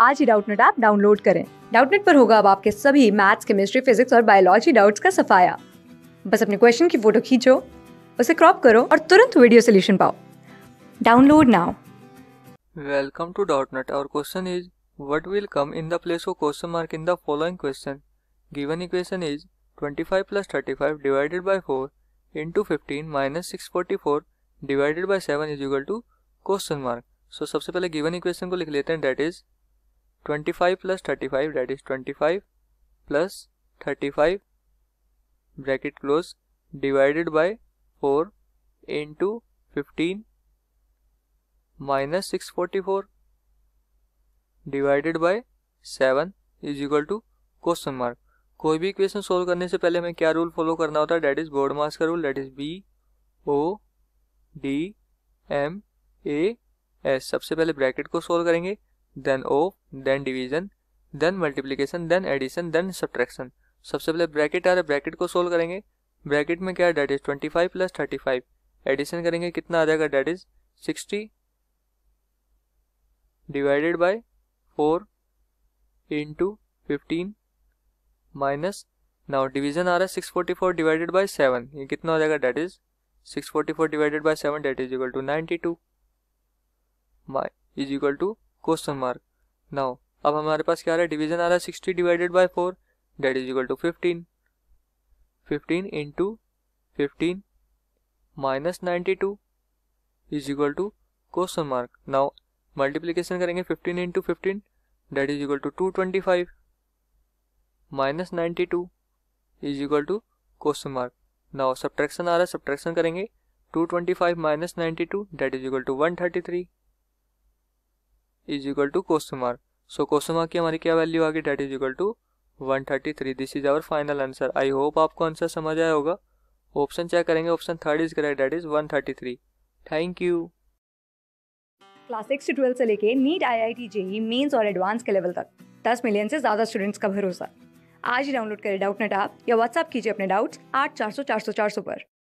आज ही Doubtnut app download करें डाउटनेट पर होगा अब आपके सभी मैथ्स केमिस्ट्री फिजिक्स और बायोलॉजी डाउट्स का सफाया बस अपने क्वेश्चन की फोटो खींचो उसे क्रॉप करो और तुरंत वीडियो सोल्यूशन पाओ download now welcome to Doubtnut और question is what will come in the place of question mark in the following question given equation is 25 plus 35 divided by 4 into 15 minus 644 divided by 7 is equal to question mark so सबसे पहले given equation को लिख लेते हैं that is twenty five plus thirty five that is twenty five plus thirty five bracket close divided by four into fifteen minus six forty four divided by seven is equal to question mark कोई भी equation solve करने से पहले हमें क्या rule follow करना होता है डेट इज बोर्ड मास का rule that is B O D M A S सबसे पहले ब्रैकेट को सोल्व करेंगे then O then division then multiplication then addition then subtraction सबसे पहले ब्रैकेट आ रहा है ब्रैकेट को सोल्व करेंगे ब्रैकेट में क्या है that is twenty five plus thirty five addition करेंगे कितना आ जाएगा that is sixty divided by four into fifteen minus now division आ रहा है six forty four divided by seven ये कितना आ जाएगा that is six forty four divided by seven that is equal to ninety two is equal to question mark now अब हमारे पास क्या आ रहा है डिवीजन आ रहा है sixty divided by four that is equal to fifteen fifteen into fifteen minus ninety two is equal to question mark now multiplication करेंगे fifteen into fifteen that is equal to two twenty five minus ninety two is equal to question mark now subtraction आ रहा है subtraction करेंगे two twenty five minus ninety two that is equal to one thirty three is equal to question mark so question mark की हमारी क्या value आ गई that is equal to one thirty three this is our final answer I hope आपको answer समझ आया होगा option check करेंगे option third is correct that is one thirty three thank you class six से twelfth से लेके NEET I I T JEE mains और advance के लेवल तक दस मिलियन से ज़्यादा स्टूडेंट्स का भरोसा आज ही डाउनलोड करें डाउट नेट आप या व्हाट्सअप कीजिए अपने डाउट्स आठ चार सौ चार सौ चार सौ पर